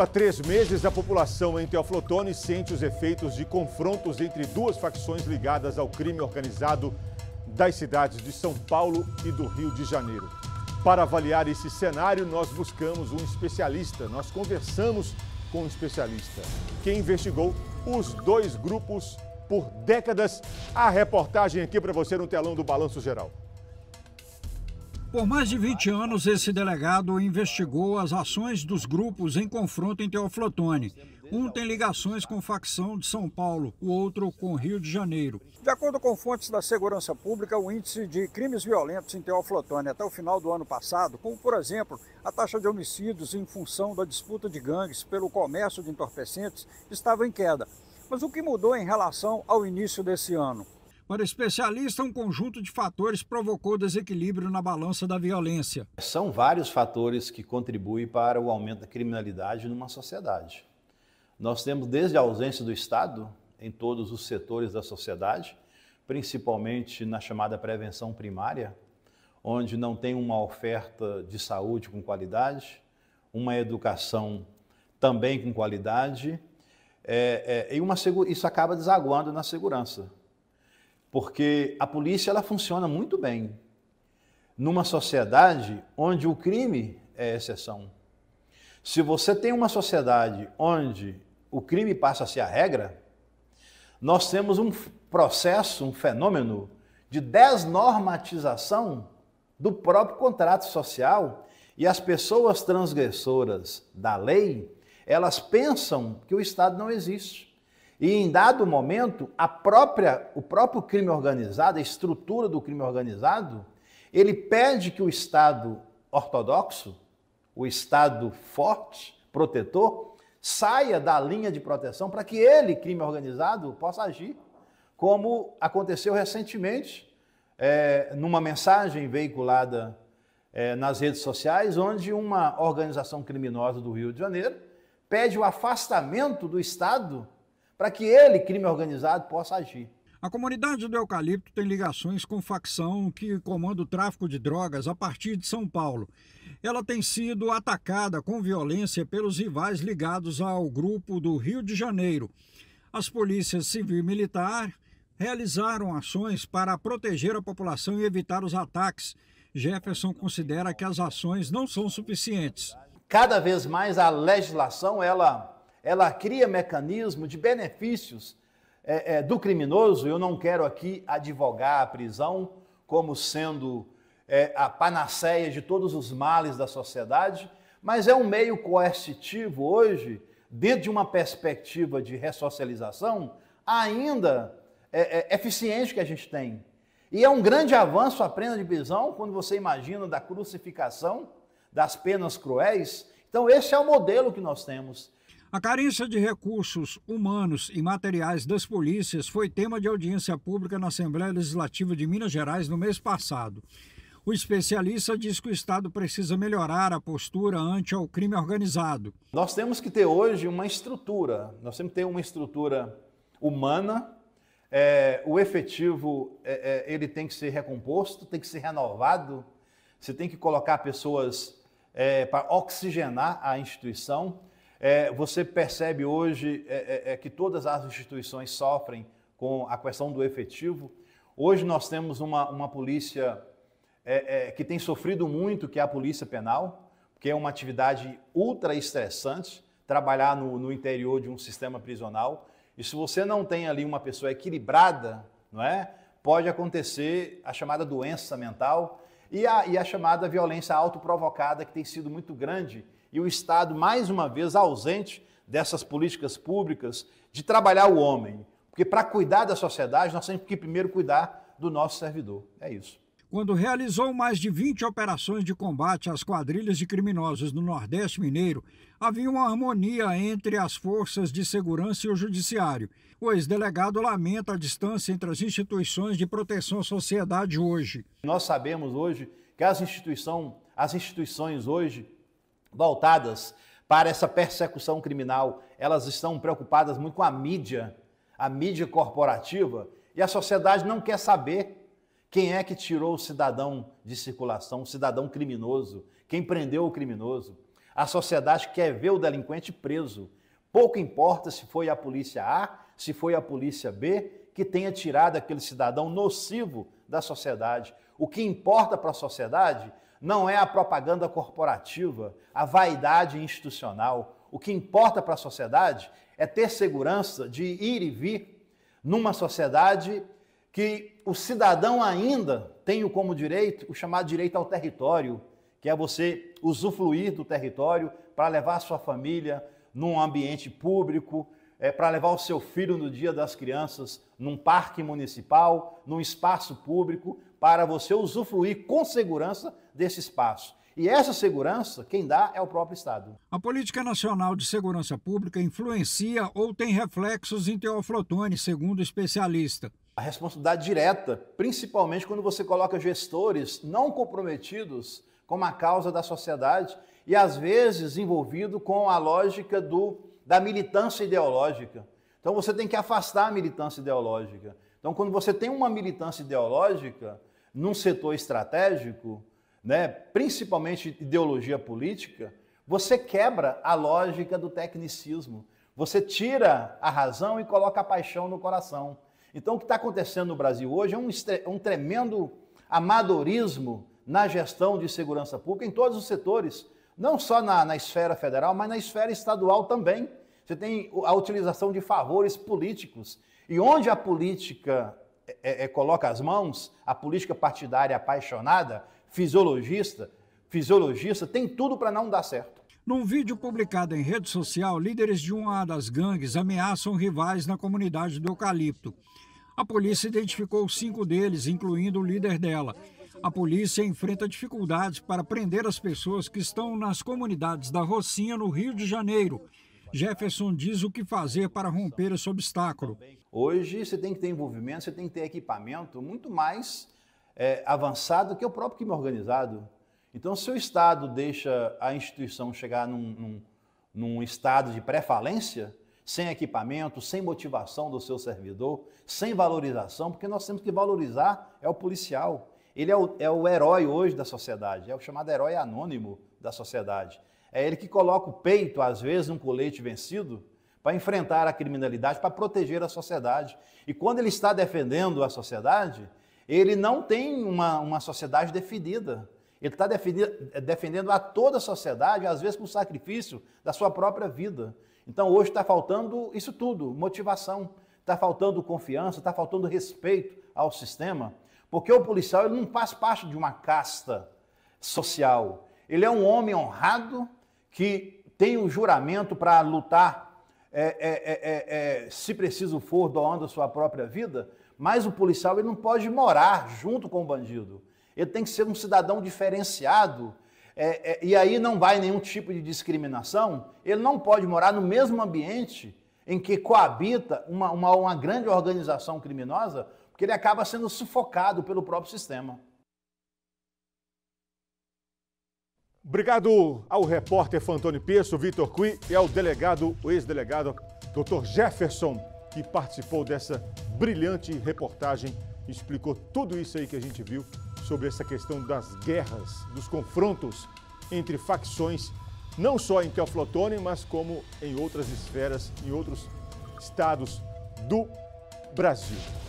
Há três meses, a população em Teoflotone sente os efeitos de confrontos entre duas facções ligadas ao crime organizado das cidades de São Paulo e do Rio de Janeiro. Para avaliar esse cenário, nós buscamos um especialista, nós conversamos com um especialista que investigou os dois grupos por décadas. A reportagem aqui para você no telão do Balanço Geral. Por mais de 20 anos, esse delegado investigou as ações dos grupos em confronto em Teoflotone. Um tem ligações com facção de São Paulo, o outro com Rio de Janeiro. De acordo com fontes da segurança pública, o índice de crimes violentos em Teoflotone até o final do ano passado, como por exemplo a taxa de homicídios em função da disputa de gangues pelo comércio de entorpecentes, estava em queda. Mas o que mudou em relação ao início desse ano? Para especialista, um conjunto de fatores provocou desequilíbrio na balança da violência. São vários fatores que contribuem para o aumento da criminalidade numa sociedade. Nós temos desde a ausência do Estado em todos os setores da sociedade, principalmente na chamada prevenção primária, onde não tem uma oferta de saúde com qualidade, uma educação também com qualidade, é, é, e uma, isso acaba desaguando na segurança porque a polícia ela funciona muito bem numa sociedade onde o crime é exceção. Se você tem uma sociedade onde o crime passa a ser a regra, nós temos um processo, um fenômeno de desnormatização do próprio contrato social e as pessoas transgressoras da lei, elas pensam que o Estado não existe. E em dado momento, a própria, o próprio crime organizado, a estrutura do crime organizado, ele pede que o Estado ortodoxo, o Estado forte, protetor, saia da linha de proteção para que ele, crime organizado, possa agir, como aconteceu recentemente é, numa mensagem veiculada é, nas redes sociais, onde uma organização criminosa do Rio de Janeiro pede o afastamento do Estado para que ele, crime organizado, possa agir. A comunidade do Eucalipto tem ligações com facção que comanda o tráfico de drogas a partir de São Paulo. Ela tem sido atacada com violência pelos rivais ligados ao grupo do Rio de Janeiro. As polícias civil e militar realizaram ações para proteger a população e evitar os ataques. Jefferson considera que as ações não são suficientes. Cada vez mais a legislação ela ela cria mecanismo de benefícios é, é, do criminoso. Eu não quero aqui advogar a prisão como sendo é, a panaceia de todos os males da sociedade, mas é um meio coercitivo hoje, dentro de uma perspectiva de ressocialização, ainda é, é, eficiente que a gente tem. E é um grande avanço a pena de prisão quando você imagina da crucificação, das penas cruéis. Então, esse é o modelo que nós temos. A carência de recursos humanos e materiais das polícias foi tema de audiência pública na Assembleia Legislativa de Minas Gerais no mês passado. O especialista diz que o Estado precisa melhorar a postura ante ao crime organizado. Nós temos que ter hoje uma estrutura, nós temos que ter uma estrutura humana. É, o efetivo é, é, ele tem que ser recomposto, tem que ser renovado. Você tem que colocar pessoas é, para oxigenar a instituição. É, você percebe hoje é, é, é, que todas as instituições sofrem com a questão do efetivo. Hoje nós temos uma, uma polícia é, é, que tem sofrido muito, que é a polícia penal, que é uma atividade ultra estressante, trabalhar no, no interior de um sistema prisional. E se você não tem ali uma pessoa equilibrada, não é? pode acontecer a chamada doença mental e a, e a chamada violência autoprovocada, que tem sido muito grande e o Estado, mais uma vez, ausente dessas políticas públicas de trabalhar o homem. Porque para cuidar da sociedade, nós temos que primeiro cuidar do nosso servidor. É isso. Quando realizou mais de 20 operações de combate às quadrilhas de criminosos no Nordeste Mineiro, havia uma harmonia entre as forças de segurança e o judiciário. O ex-delegado lamenta a distância entre as instituições de proteção à sociedade hoje. Nós sabemos hoje que as as instituições hoje voltadas para essa persecução criminal, elas estão preocupadas muito com a mídia, a mídia corporativa, e a sociedade não quer saber quem é que tirou o cidadão de circulação, o cidadão criminoso, quem prendeu o criminoso. A sociedade quer ver o delinquente preso. Pouco importa se foi a polícia A, se foi a polícia B, que tenha tirado aquele cidadão nocivo da sociedade. O que importa para a sociedade não é a propaganda corporativa, a vaidade institucional. O que importa para a sociedade é ter segurança de ir e vir numa sociedade que o cidadão ainda tem como direito o chamado direito ao território, que é você usufruir do território para levar a sua família num ambiente público, é, para levar o seu filho no dia das crianças num parque municipal, num espaço público, para você usufruir com segurança desse espaço. E essa segurança, quem dá é o próprio Estado. A política nacional de segurança pública influencia ou tem reflexos em Teoflotone, segundo o especialista. A responsabilidade direta, principalmente quando você coloca gestores não comprometidos com a causa da sociedade e às vezes envolvido com a lógica do, da militância ideológica. Então você tem que afastar a militância ideológica. Então quando você tem uma militância ideológica, num setor estratégico, né, principalmente ideologia política, você quebra a lógica do tecnicismo. Você tira a razão e coloca a paixão no coração. Então, o que está acontecendo no Brasil hoje é um, é um tremendo amadorismo na gestão de segurança pública em todos os setores, não só na, na, esfera federal, mas na esfera estadual também. Você tem a utilização de favores políticos. E onde a política é, é, coloca as mãos, a política partidária apaixonada, fisiologista, fisiologista, tem tudo para não dar certo. Num vídeo publicado em rede social, líderes de uma das gangues ameaçam rivais na comunidade do Eucalipto. A polícia identificou cinco deles, incluindo o líder dela. A polícia enfrenta dificuldades para prender as pessoas que estão nas comunidades da Rocinha, no Rio de Janeiro. Jefferson diz o que fazer para romper esse obstáculo. Hoje você tem que ter envolvimento, você tem que ter equipamento muito mais é, avançado que o próprio crime organizado. Então, se o Estado deixa a instituição chegar num, num, num estado de pré-falência, sem equipamento, sem motivação do seu servidor, sem valorização, porque nós temos que valorizar é o policial. Ele é o, é o herói hoje da sociedade, é o chamado herói anônimo da sociedade. É ele que coloca o peito, às vezes, num colete vencido, para enfrentar a criminalidade, para proteger a sociedade. E quando ele está defendendo a sociedade, ele não tem uma, uma sociedade definida. Ele está eh, defendendo a toda a sociedade, às vezes com sacrifício da sua própria vida. Então hoje está faltando isso tudo: motivação, está faltando confiança, está faltando respeito ao sistema, porque o policial ele não faz parte de uma casta social. Ele é um homem honrado que tem o um juramento para lutar é é, é, é, é, se preciso for, doando a sua própria vida, mas o policial ele não pode morar junto com o bandido. Ele tem que ser um cidadão diferenciado. e aí não vai nenhum tipo de discriminação. Ele não pode morar no mesmo ambiente em que coabita uma, uma, uma grande organização criminosa, porque ele acaba sendo sufocado pelo próprio sistema. Obrigado ao repórter Fantoni Peço, Vitor Cui e ao delegado, o ex-delegado Dr. Jefferson, que participou dessa brilhante reportagem, explicou tudo isso aí que a gente viu sobre essa questão das guerras, dos confrontos entre facções, não só em Teoflotone, mas como em outras esferas, em outros estados do Brasil.